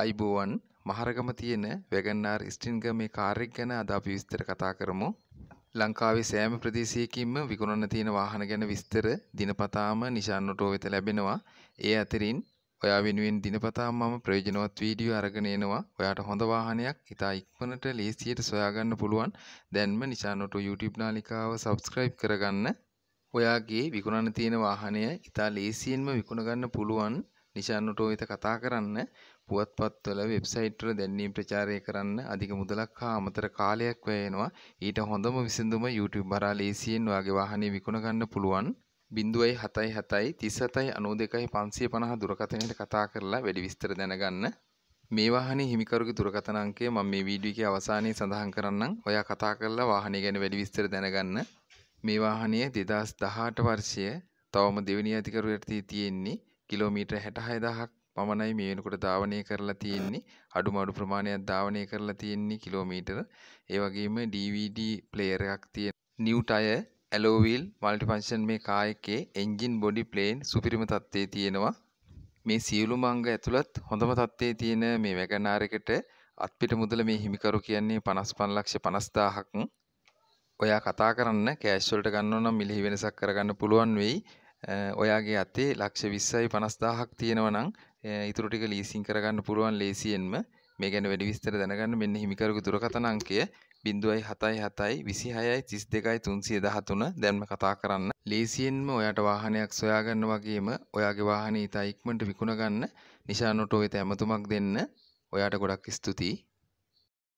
අයිබෝවන් මහරගම තියෙන වැගන්නාර් ස්ටින්ග මේ කාරෙක් ගැන අද අපි විස්තර කතා කරමු. ලංකාවේ සෑම ප්‍රදේශයකින්ම විකුණන්න තියෙන වාහන ගැන විස්තර දිනපතාම නිශාන්නටෝ වෙත ලැබෙනවා. ඒ අතරින් ඔයා වෙනුවෙන් දිනපතා මම ප්‍රයෝජනවත් වීඩියෝ අරගෙන එනවා. ඔයාට හොඳ වාහනයක් ඉතා ඉක්මනට ලේසියට සොයාගන්න පුළුවන්. දැන්ම නිශාන්නටෝ YouTube නාලිකාව subscribe කරගන්න. ඔයාගේ විකුණන්න තියෙන වාහනය ඉතා ලේසියෙන්ම විකුණගන්න පුළුවන්. නිශානුටෝහිත කතා කරන්න පුවත්පත්වල වෙබ්සයිට්වල දැන්වීම් ප්‍රචාරය කරන්න අධික මුදලක් හා අමතර කාලයක් වැයෙනවා ඊට හොඳම විසඳුම YouTube බරා ලේසියෙන් ඔයාගේ වාහනේ විකුණ ගන්න පුළුවන් බිඳුවයි හතයි හතයි තිස් හතයි අනෝ දෙකයි පන්සිය පණහ දුරකථනයට කතා කරලා වැඩි විස්තර දැනගන්න මේ වාහනේ හිමිකරුගේ දුරකථන අංකය මම මේ වීඩියෝ එකේ අවසානයේ සඳහන් කරන්නම් ඔයා කතා කරලා වාහනේ ගැන වැඩි විස්තර දැනගන්න මේ වාහනය 2018 වර්ෂය තවම දෙවෙනි අධිකරුවටදී තියෙන්නේ කිලෝමීට හැටහයදහක් පමණයි මේ වෙනකොට ධාවනය කරලා තියෙන්නේ අඩු මඩු ප්‍රමාණයක් ධාවනය කරලා තියෙන්නේ කිලෝමීටර ඒවගේම DVD ප්ලේයර් එකක් තියෙන නිව්ට අය ඇලෝවිල් මල්ටිපංශන් මේ කායකේ එන්ජින් බොඩි ප්ලේන් සුපිරිම තත්ත්වයේ තියෙනවා මේ සියලු මංග ඇතුළත් හොඳම තත්ත්වයේ තියෙන මේ වැගනාරකට අත්පිට මුදල මේ හිමිකරු කියන්නේ 55 ලක්ෂ 50000ක් ඔයා කතා කරන්න කෑෂ් වලට ගන්නව නම් මිලෙහි වෙනසක් කරගන්න පුළුවන් වෙයි ඔයාගේ අතේ ලක්ෂ විස්සයි පනස්දාහක් තියෙනවනං ඉතුරු ටික ලීසින් කරගන්න පුළුවන් ලේසියෙන්ම මේ ගැන වැඩි විස්තර දැනගන්න මෙන්න හිමිකරකු දුරකථන අංකය බිඳුවයි හතයි හතයි විසි හයයි තිස් දෙකයි තුන්සිය දහතුන දැන්ම කතා කරන්න ලේසියෙන්ම ඔයාට වාහනයක් සොයාගන්න වගේම ඔයාගේ වාහන ඉතා ඉක්මට විකුණගන්න නිශානොට ඔය ඇමතුමක් දෙන්න ඔයාට ගොඩක් ස්තුතියි